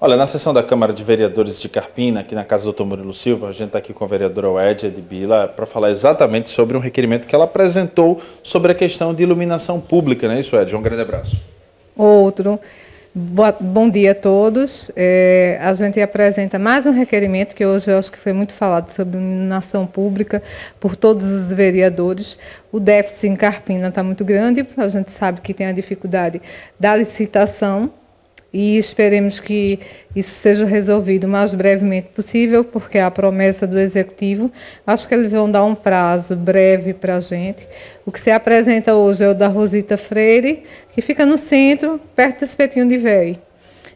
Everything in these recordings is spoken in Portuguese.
Olha, na sessão da Câmara de Vereadores de Carpina, aqui na casa do Dr. Murilo Silva, a gente está aqui com a vereadora Oedia de Bila para falar exatamente sobre um requerimento que ela apresentou sobre a questão de iluminação pública, não é isso, Ed? Um grande abraço. Outro. Boa, bom dia a todos. É, a gente apresenta mais um requerimento que hoje eu acho que foi muito falado sobre iluminação pública por todos os vereadores. O déficit em Carpina está muito grande, a gente sabe que tem a dificuldade da licitação e esperemos que isso seja resolvido o mais brevemente possível, porque a promessa do executivo, acho que eles vão dar um prazo breve para a gente. O que se apresenta hoje é o da Rosita Freire, que fica no centro, perto do espetinho de velho.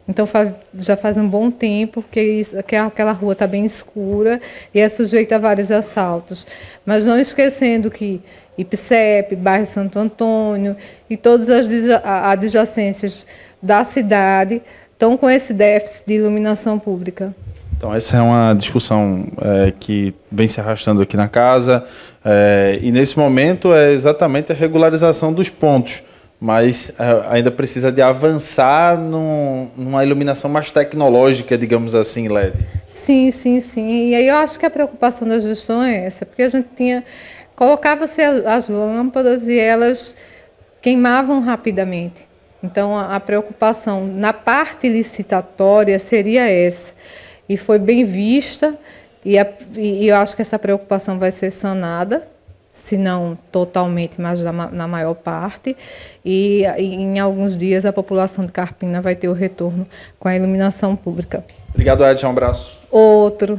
Então já faz um bom tempo que, isso, que aquela rua está bem escura e é sujeita a vários assaltos. Mas não esquecendo que IPSEP, bairro Santo Antônio e todas as adjacências da cidade estão com esse déficit de iluminação pública. Então, essa é uma discussão é, que vem se arrastando aqui na casa, é, e nesse momento é exatamente a regularização dos pontos, mas é, ainda precisa de avançar num, numa iluminação mais tecnológica, digamos assim, LED. Sim, sim, sim. E aí eu acho que a preocupação da gestão é essa, porque a gente tinha colocava-se as lâmpadas e elas queimavam rapidamente. Então, a, preocupação na parte licitatória seria essa. E foi bem vista, e, a, e eu acho que essa preocupação vai ser sanada se não totalmente, mas na maior parte. E em alguns dias a população de Carpina vai ter o retorno com a iluminação pública. Obrigado, Edson. Um abraço. Outro.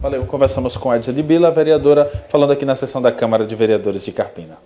Valeu. Conversamos com Edson de Bila, vereadora, falando aqui na sessão da Câmara de Vereadores de Carpina.